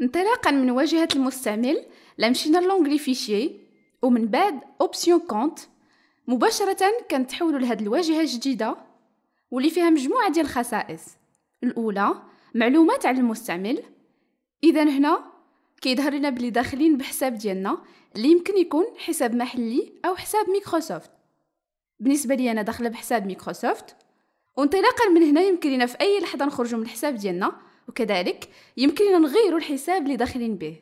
انطلاقا من واجهة المستعمل لمشينا لونغلي فيشي ومن بعد اوبسيون كونت مباشرة كنتحولوا لهاد الواجهة الجديدة واللي فيها مجموعة ديال الخصائص الأولى معلومات على المستعمل إذا هنا كيظهر لنا بلي داخلين بحساب ديالنا اللي يمكن يكون حساب محلي أو حساب ميكروسوفت بالنسبة لي أنا داخلة بحساب ميكروسوفت وانطلاقا من هنا يمكن لنا في أي لحظة نخرجوا من الحساب ديالنا وكذلك يمكننا نغير الحساب اللي داخلين به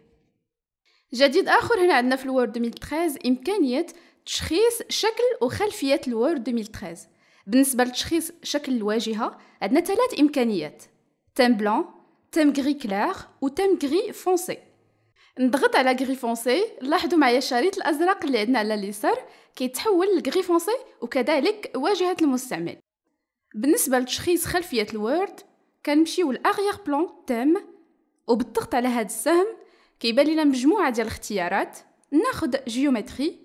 جديد آخر هنا عندنا في الوورد 2013 إمكانية تشخيص شكل وخلفية الوورد 2013 بالنسبة لتشخيص شكل الواجهة عندنا ثلاث إمكانيات تيم بلان تيم غري كلير تيم غري فونسي نضغط على غري فونسي لاحظوا معايا الشريط الازرق اللي عندنا على اليسار كيتحول لغري فونسي وكذلك واجهه المستعمل بالنسبه لتشخيص خلفيه الوورد كنمشيو لأغيغ بلون تام وبالضغط على هاد السهم كيبان لينا مجموعة ديال الاختيارات ناخد جيومتري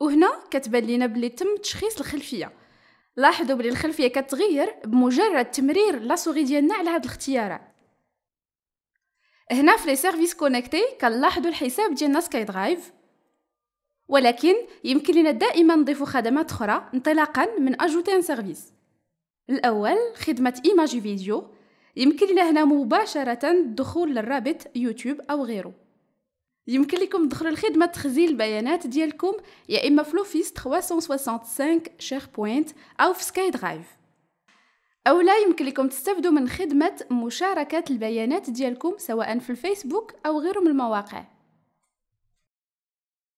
وهنا كتبان لينا بلي تم تشخيص الخلفية لاحظوا بلي الخلفية كتغير بمجرد تمرير لاسوغي ديالنا على هاد الاختيارات هنا في لي سيرفيس كونيكتي كنلاحظوا الحساب ديالنا سكاي درايف ولكن يمكن لنا دائما نضيف خدمات اخرى انطلاقا من اجوتي ان سيرفيس الأول خدمة إيماجي فيديو يمكن لنا هنا مباشرة الدخول للرابط يوتيوب أو غيره يمكن لكم تدخلوا لخدمة تخزين البيانات ديالكم يا إما في لوفيس 365 شير بوينت أو في سكاي درايف أو لا يمكن لكم تستفدوا من خدمة مشاركة البيانات ديالكم سواء في الفيسبوك أو غيره من المواقع